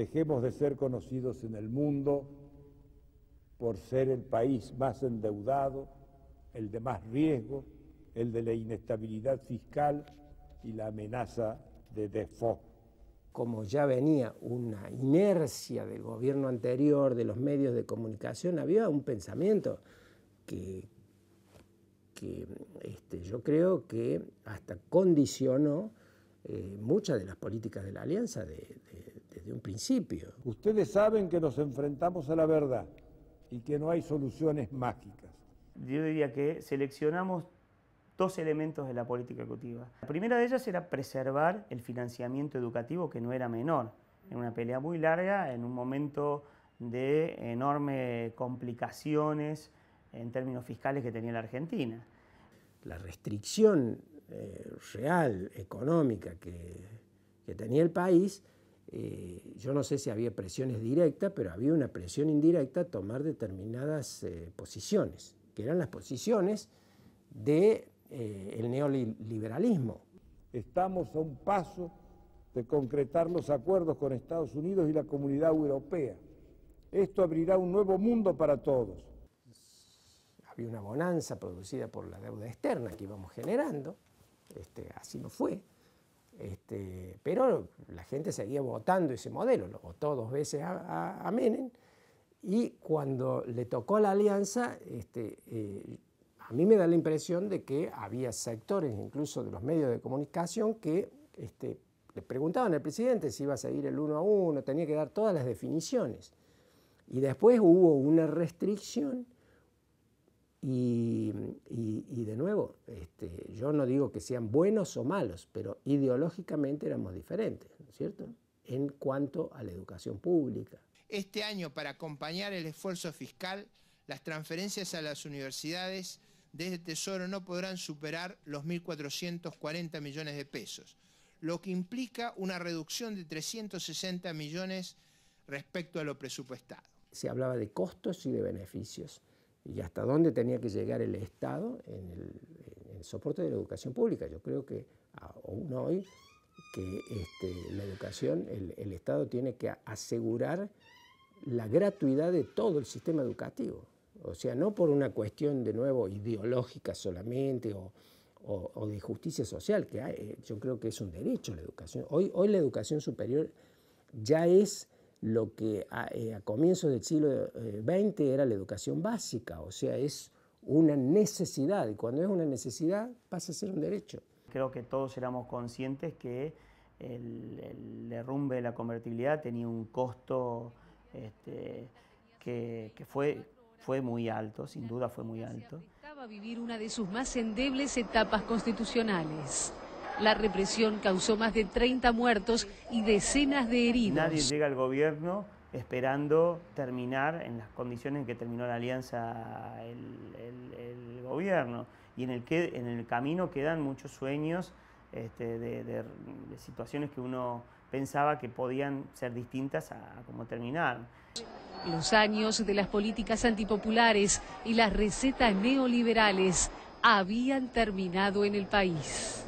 dejemos de ser conocidos en el mundo por ser el país más endeudado, el de más riesgo, el de la inestabilidad fiscal y la amenaza de default. Como ya venía una inercia del gobierno anterior, de los medios de comunicación, había un pensamiento que, este, yo creo que hasta condicionó eh, muchas de las políticas de la alianza de desde un principio. Ustedes saben que nos enfrentamos a la verdad y que no hay soluciones mágicas. Yo diría que seleccionamos dos elementos de la política educativa. La primera de ellas era preservar el financiamiento educativo, que no era menor. En una pelea muy larga, en un momento de enormes complicaciones en términos fiscales que tenía la Argentina. La restricción eh, real, económica que, que tenía el país, eh, yo no sé si había presiones directas, pero había una presión indirecta a tomar determinadas eh, posiciones, que eran las posiciones del de, eh, el neoliberalismo. Estamos a un paso de concretar los acuerdos con Estados Unidos y la comunidad europea. Esto abrirá un nuevo mundo para todos. Había una bonanza producida por la deuda externa que íbamos generando, este, así no fue. Este, pero la gente seguía votando ese modelo, o votó dos veces a, a, Menem y cuando le tocó la alianza, este, eh, a mí me da la impresión de que había sectores, incluso de los medios de comunicación, que este, le preguntaban al presidente si iba a seguir el uno a uno, tenía que dar todas las definiciones. Y después hubo una restricción y, de nuevo, este, yo no digo que sean buenos o malos, pero ideológicamente éramos diferentes, ¿no es cierto? En cuanto a la educación pública. Este año, para acompañar el esfuerzo fiscal, las transferencias a las universidades desde este Tesoro no podrán superar los 1.440 millones de pesos, lo que implica una reducción de 360 millones respecto a lo presupuestado. Se hablaba de costos y de beneficios y hasta dónde tenía que llegar el Estado en el, soporte de la educación pública. Yo creo que aún hoy que este, la educación, el, Estado tiene que asegurar la gratuidad de todo el sistema educativo. O sea, no por una cuestión de nuevo ideológica solamente o, o, de justicia social, que eh, yo creo que es un derecho la educación. Hoy, hoy la educación superior ya es lo que eh, a, comienzos del siglo XX eh, era la educación básica, o sea, es una necesidad, y cuando es una necesidad pasa a ser un derecho. Creo que todos éramos conscientes que el, derrumbe de la convertibilidad tenía un costo este, que, fue, fue muy alto, sin duda fue muy alto. vivir una de sus más endebles etapas constitucionales. La represión causó más de 30 muertos y decenas de heridos. Nadie llega al gobierno esperando terminar en las condiciones en que terminó la alianza el, gobierno y en el, que, en el camino quedan muchos sueños este, de, situaciones que uno pensaba que podían ser distintas a, a cómo terminar. Los años de las políticas antipopulares y las recetas neoliberales habían terminado en el país.